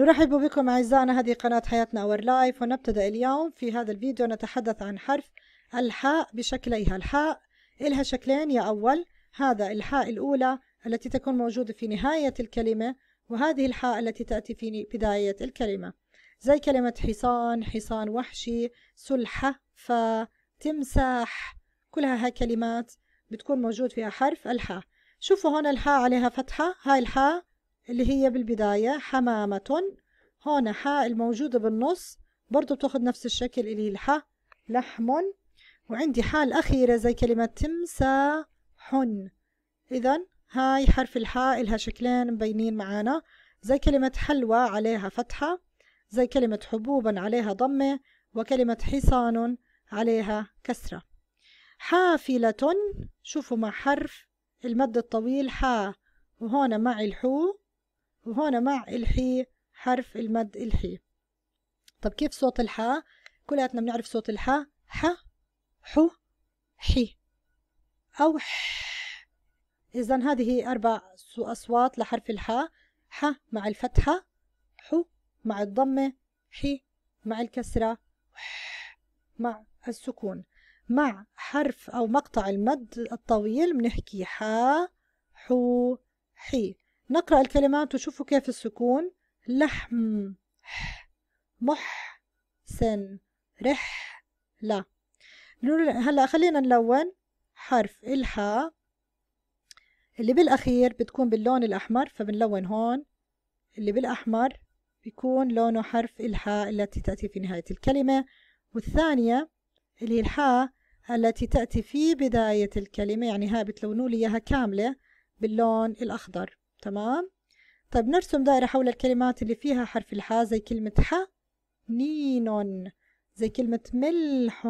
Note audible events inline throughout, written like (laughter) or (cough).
نرحب بكم أعزائنا هذه قناة حياتنا اور لايف ونبتدأ اليوم في هذا الفيديو نتحدث عن حرف الحاء بشكليها الحاء إلها شكلين يا أول هذا الحاء الأولى التي تكون موجودة في نهاية الكلمة وهذه الحاء التي تأتي في بداية الكلمة زي كلمة حصان حصان وحشي سلحة تمساح كلها هاي كلمات بتكون موجود فيها حرف الحاء شوفوا هون الحاء عليها فتحة هاي الحاء اللي هي بالبداية حمامة هون حاء الموجودة بالنص برضو بتاخد نفس الشكل اللي هي الحاء لحم وعندي حاء الأخيرة زي كلمة تمساح إذا هاي حرف الحاء إلها شكلين مبينين معانا زي كلمة حلوى عليها فتحة زي كلمة حبوبا عليها ضمة وكلمة حصان عليها كسرة حافلة شوفوا مع حرف المد الطويل حاء وهون مع الحو وهون مع الحي حرف المد الحي طب كيف صوت الحاء كلياتنا بنعرف صوت الحاء ح حو حي أو ح إذا هذه أربع أصوات لحرف الحاء ح مع الفتحة حو مع الضمة حي مع الكسرة ح مع السكون مع حرف أو مقطع المد الطويل بنحكي حا حو حي نقرأ الكلمات وشوفوا كيف السكون لحم ح مح سن رح لا هلا خلينا نلون حرف الحاء اللي بالأخير بتكون باللون الأحمر فبنلون هون اللي بالأحمر بيكون لونه حرف الحاء التي تأتي في نهاية الكلمة والثانية اللي هي الحاء التي تأتي في بداية الكلمة يعني ها بتلونوا لي إياها كاملة باللون الأخضر تمام طيب نرسم دائرة حول الكلمات اللي فيها حرف الحاء زي كلمة ح نين زي كلمة ملح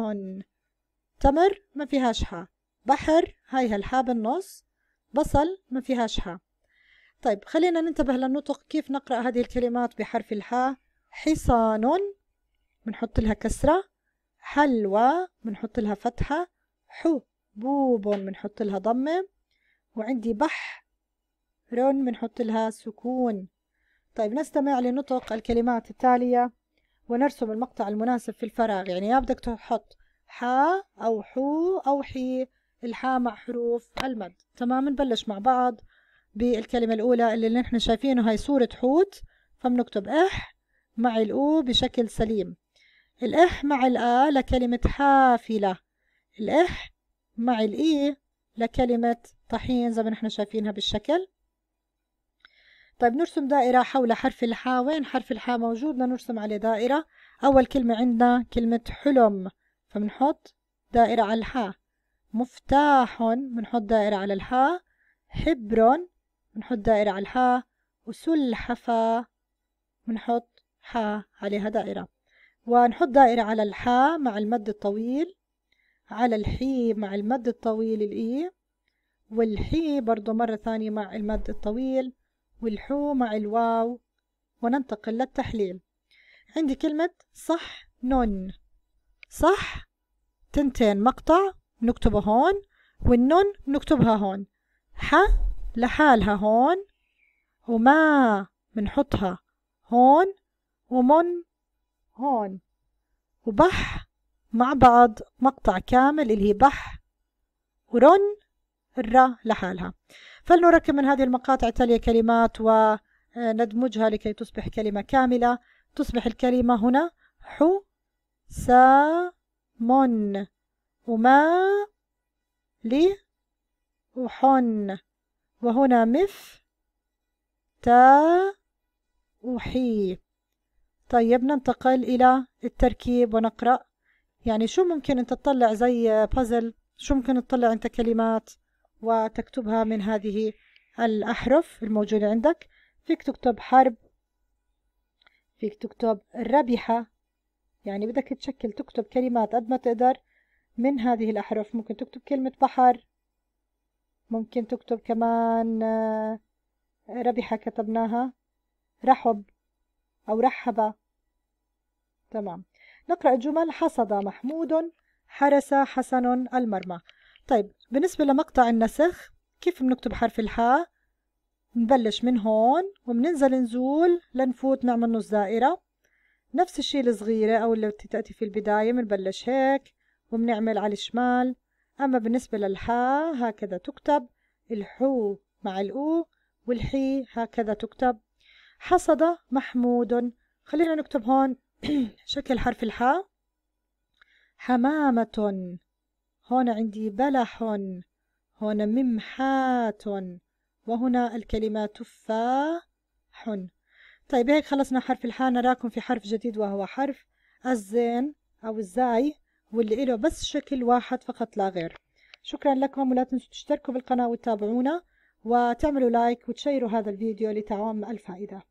تمر ما فيهاش حاء بحر هاي هالحاء بالنص بصل ما فيهاش حاء طيب خلينا ننتبه للنطق كيف نقرأ هذه الكلمات بحرف الحاء حصان بنحط لها كسرة حلوى بنحط لها فتحة حبوب بنحط لها ضمة وعندي بح رن بنحط لها سكون طيب نستمع لنطق الكلمات التالية ونرسم المقطع المناسب في الفراغ يعني يا بدك تحط حا أو حو أو حي الحاء مع حروف المد تمام نبلش مع بعض بالكلمة الأولى اللي نحن شايفينه هاي صورة حوت فبنكتب إح مع الأو بشكل سليم الإح مع الآ لكلمة حافلة الإح مع الإي لكلمة طحين زي ما نحن شايفينها بالشكل طيب نرسم دائرة حول حرف الحاء وين حرف الحاء موجود بدنا نرسم عليه دائرة أول كلمة عندنا كلمة حلم فبنحط دائرة على الحاء مفتاح بنحط دائرة على الحاء حبر بنحط دائرة على الحاء وسلحفة بنحط حاء عليها دائرة ونحط دائرة على الحاء مع المد الطويل على الحي مع المد الطويل الإي والحي برضو مرة ثانية مع المد الطويل والحو مع الواو وننتقل للتحليل عندي كلمة صح نون صح تنتين مقطع نكتبه هون والنون نكتبها هون ح لحالها هون وما بنحطها هون ومن هون وبح مع بعض مقطع كامل اللي هي بح ورن الراء لحالها فلنركب من هذه المقاطع التالية كلمات وندمجها آه، لكي تصبح كلمة كاملة تصبح الكلمة هنا حو سا من وما لي وحن وهنا مف تا وحي طيب ننتقل إلى التركيب ونقرأ يعني شو ممكن أنت تطلع زي بازل شو ممكن تطلع أنت كلمات وتكتبها من هذه الأحرف الموجودة عندك فيك تكتب حرب فيك تكتب ربح يعني بدك تشكل تكتب كلمات قد ما تقدر من هذه الأحرف ممكن تكتب كلمة بحر ممكن تكتب كمان آه، ربح كتبناها رحب أو رحب تمام نقرأ الجمل حصد محمود حرس حسن المرمى طيب بالنسبة لمقطع النسخ كيف بنكتب حرف الحاء نبلش من هون وبننزل نزول لنفوت نعمل نص دائرة نفس الشيء الصغيرة أو اللي تأتي في البداية بنبلش هيك وبنعمل على الشمال أما بالنسبة للحاء هكذا تكتب الحو مع الأو والحي هكذا تكتب حصد محمود خلينا نكتب هون (clears throat) شكل حرف الحاء حمامة هون عندي بلح هنا ممحات وهنا الكلمة تفاح طيب هيك خلصنا حرف الحاء نراكم في حرف جديد وهو حرف الزين أو الزاي واللي له بس شكل واحد فقط لا غير شكرا لكم ولا تنسوا تشتركوا بالقناة وتتابعونا وتعملوا لايك وتشيروا هذا الفيديو لتعم الفائدة